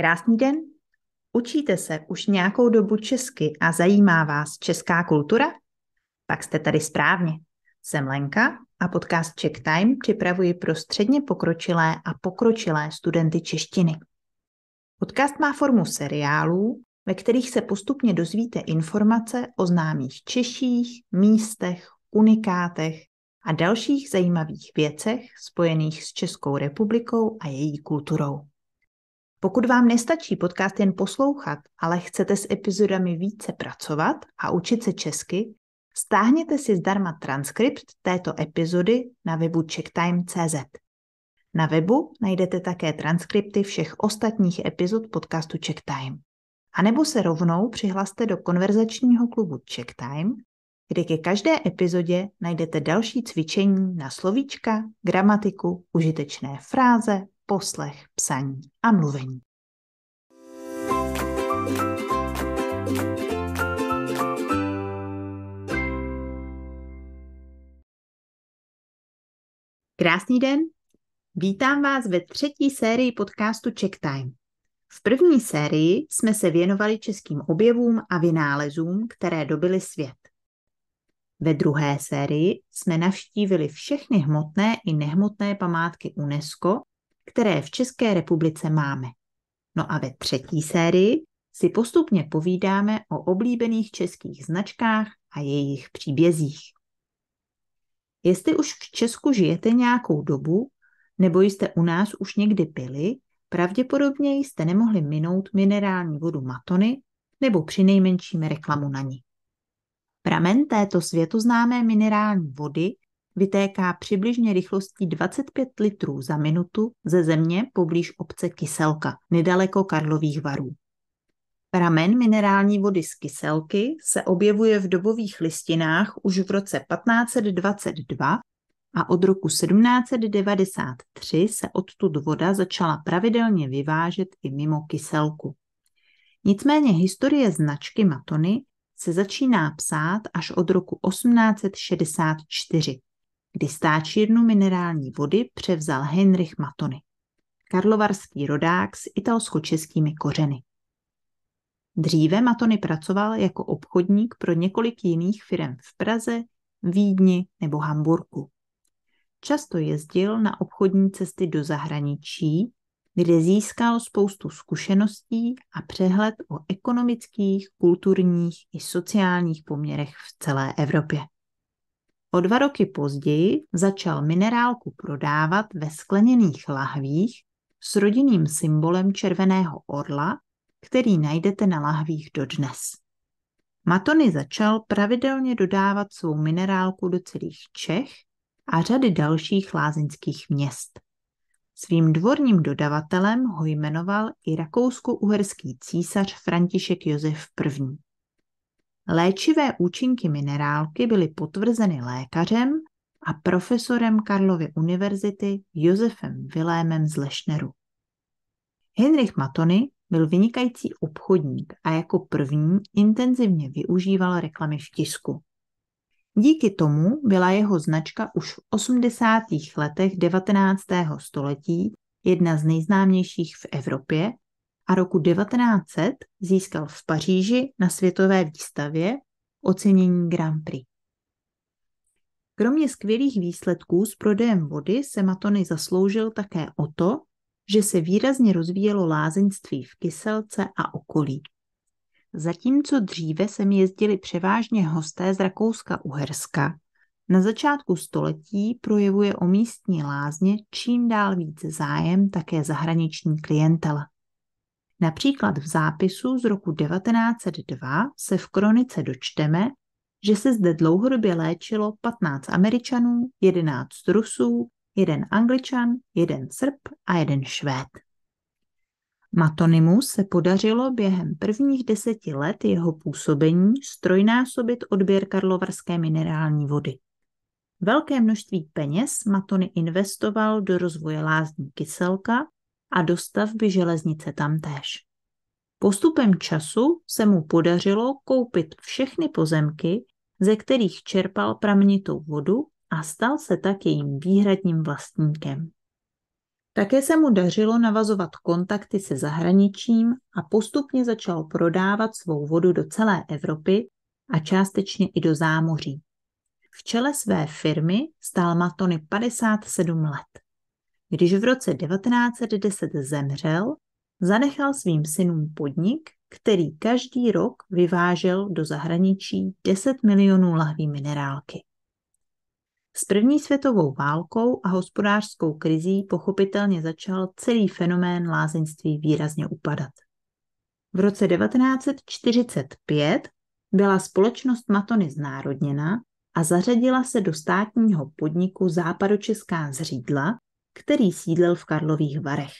Krásný den. Učíte se už nějakou dobu česky a zajímá vás česká kultura? Tak jste tady správně. Jsem Lenka a podcast Check Time připravuji pro středně pokročilé a pokročilé studenty češtiny. Podcast má formu seriálů, ve kterých se postupně dozvíte informace o známých Češích, místech, unikátech a dalších zajímavých věcech spojených s Českou republikou a její kulturou. Pokud vám nestačí podcast jen poslouchat, ale chcete s epizodami více pracovat a učit se česky, stáhněte si zdarma transkript této epizody na webu checktime.cz. Na webu najdete také transkripty všech ostatních epizod podcastu Checktime. A nebo se rovnou přihlaste do konverzačního klubu Checktime, kde ke každé epizodě najdete další cvičení na slovíčka, gramatiku, užitečné fráze, poslech, psaní a mluvení. Krásný den! Vítám vás ve třetí sérii podcastu Check Time. V první sérii jsme se věnovali českým objevům a vynálezům, které dobily svět. Ve druhé sérii jsme navštívili všechny hmotné i nehmotné památky UNESCO které v České republice máme. No a ve třetí sérii si postupně povídáme o oblíbených českých značkách a jejich příbězích. Jestli už v Česku žijete nějakou dobu, nebo jste u nás už někdy pili, pravděpodobně jste nemohli minout minerální vodu Matony nebo přinejmenším reklamu na ní. Pramen této světoznámé minerální vody vytéká přibližně rychlostí 25 litrů za minutu ze země poblíž obce Kyselka, nedaleko Karlových varů. Pramen minerální vody z kyselky se objevuje v dobových listinách už v roce 1522 a od roku 1793 se odtud voda začala pravidelně vyvážet i mimo kyselku. Nicméně historie značky Matony se začíná psát až od roku 1864 kdy stáčírnu minerální vody převzal Heinrich Matony, karlovarský rodák s italsko-českými kořeny. Dříve Matony pracoval jako obchodník pro několik jiných firm v Praze, Vídni nebo Hamburku. Často jezdil na obchodní cesty do zahraničí, kde získal spoustu zkušeností a přehled o ekonomických, kulturních i sociálních poměrech v celé Evropě. O dva roky později začal minerálku prodávat ve skleněných lahvích s rodinným symbolem červeného orla, který najdete na lahvích dodnes. Matony začal pravidelně dodávat svou minerálku do celých Čech a řady dalších lázeňských měst. Svým dvorním dodavatelem ho jmenoval i rakousko-uherský císař František Josef I. Léčivé účinky minerálky byly potvrzeny lékařem a profesorem Karlovy univerzity Josefem Vilémem z Lešneru. Henrich Matony byl vynikající obchodník a jako první intenzivně využíval reklamy v tisku. Díky tomu byla jeho značka už v 80. letech 19. století jedna z nejznámějších v Evropě a roku 1900 získal v Paříži na světové výstavě ocenění Grand Prix. Kromě skvělých výsledků s prodejem vody se Matony zasloužil také o to, že se výrazně rozvíjelo lázeňství v Kyselce a okolí. Zatímco dříve sem jezdili převážně hosté z Rakouska-Uherska, na začátku století projevuje o místní lázně čím dál více zájem také zahraniční klientela. Například v zápisu z roku 1902 se v kronice dočteme, že se zde dlouhodobě léčilo 15 Američanů, 11 Rusů, jeden Angličan, jeden Srb a jeden Švéd. Matonymus se podařilo během prvních deseti let jeho působení strojnásobit odběr karlovarské minerální vody. Velké množství peněz Matony investoval do rozvoje lázní kyselka a stavby železnice tamtéž. Postupem času se mu podařilo koupit všechny pozemky, ze kterých čerpal pramenitou vodu a stal se tak jejím výhradním vlastníkem. Také se mu dařilo navazovat kontakty se zahraničím a postupně začal prodávat svou vodu do celé Evropy a částečně i do zámoří. V čele své firmy stál Matony 57 let. Když v roce 1910 zemřel, zanechal svým synům podnik, který každý rok vyvážel do zahraničí 10 milionů lahví minerálky. S první světovou válkou a hospodářskou krizí pochopitelně začal celý fenomén lázeňství výrazně upadat. V roce 1945 byla společnost Matony znárodněna a zařadila se do státního podniku Západočeská zřídla, který sídlil v Karlových Varech.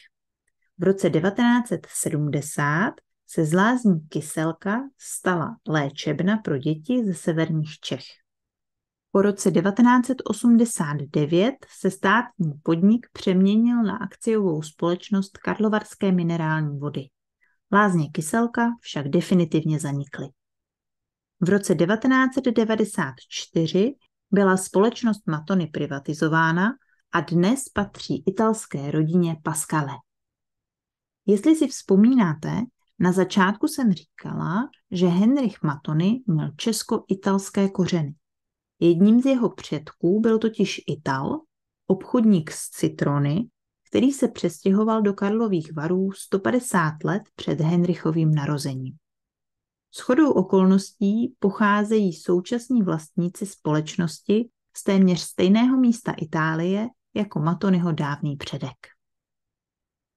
V roce 1970 se z lázní Kyselka stala léčebna pro děti ze severních Čech. Po roce 1989 se státní podnik přeměnil na akciovou společnost Karlovarské minerální vody. Lázně Kyselka však definitivně zanikly. V roce 1994 byla společnost Matony privatizována a dnes patří italské rodině Pascale. Jestli si vzpomínáte, na začátku jsem říkala, že Henrich Matony měl česko-italské kořeny. Jedním z jeho předků byl totiž Ital, obchodník s citrony, který se přestěhoval do Karlových varů 150 let před Henrichovým narozením. chodou okolností pocházejí současní vlastníci společnosti z téměř stejného místa Itálie, jako Matonyho dávný předek.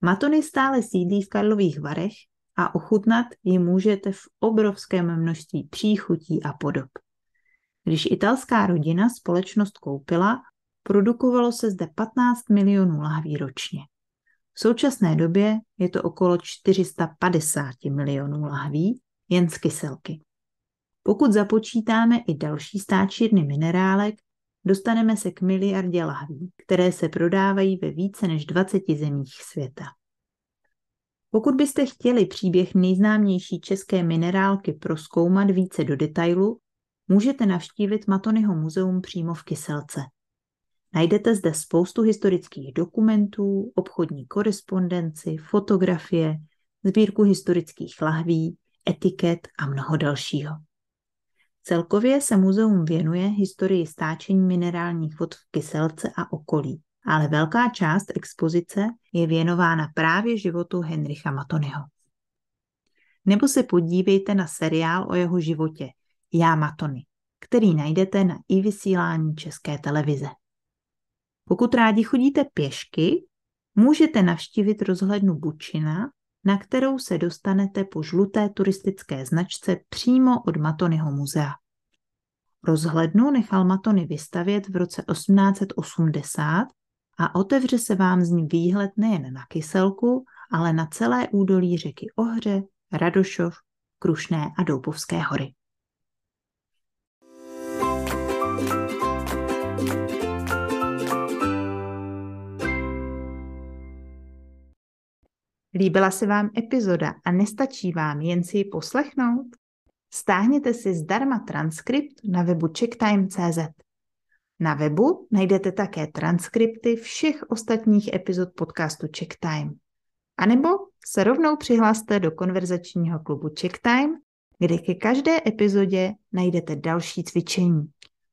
Matony stále sídlí v Karlových Varech a ochutnat ji můžete v obrovském množství příchutí a podob. Když italská rodina společnost koupila, produkovalo se zde 15 milionů lahví ročně. V současné době je to okolo 450 milionů lahví jen z kyselky. Pokud započítáme i další stáčírny minerálek, dostaneme se k miliardě lahví, které se prodávají ve více než 20 zemích světa. Pokud byste chtěli příběh nejznámější české minerálky proskoumat více do detailu, můžete navštívit Matonyho muzeum přímo v Kyselce. Najdete zde spoustu historických dokumentů, obchodní korespondenci, fotografie, sbírku historických lahví, etiket a mnoho dalšího. Celkově se muzeum věnuje historii stáčení minerálních vod v Kyselce a okolí, ale velká část expozice je věnována právě životu Henricha Matonyho. Nebo se podívejte na seriál o jeho životě Já Matony, který najdete na i vysílání České televize. Pokud rádi chodíte pěšky, můžete navštívit rozhlednu Bučina na kterou se dostanete po žluté turistické značce přímo od Matonyho muzea. Rozhlednu nechal Matony vystavět v roce 1880 a otevře se vám z ní výhled nejen na Kyselku, ale na celé údolí řeky Ohře, Radošov, Krušné a Doupovské hory. Líbila se vám epizoda a nestačí vám jen si ji poslechnout? Stáhněte si zdarma transkript na webu checktime.cz. Na webu najdete také transkripty všech ostatních epizod podcastu Checktime. A nebo se rovnou přihlaste do konverzačního klubu Checktime, kde ke každé epizodě najdete další cvičení.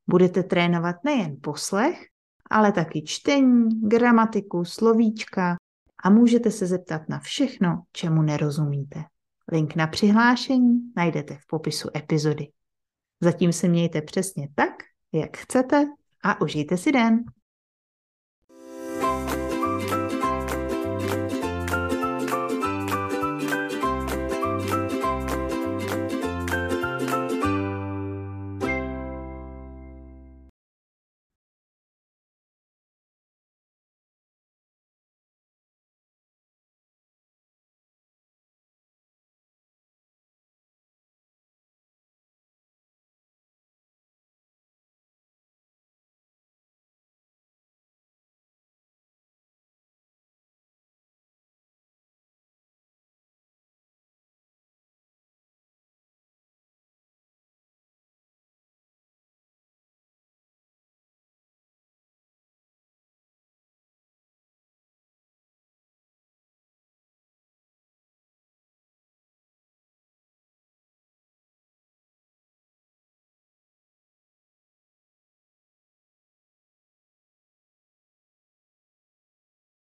Budete trénovat nejen poslech, ale taky čtení, gramatiku, slovíčka, a můžete se zeptat na všechno, čemu nerozumíte. Link na přihlášení najdete v popisu epizody. Zatím se mějte přesně tak, jak chcete a užijte si den.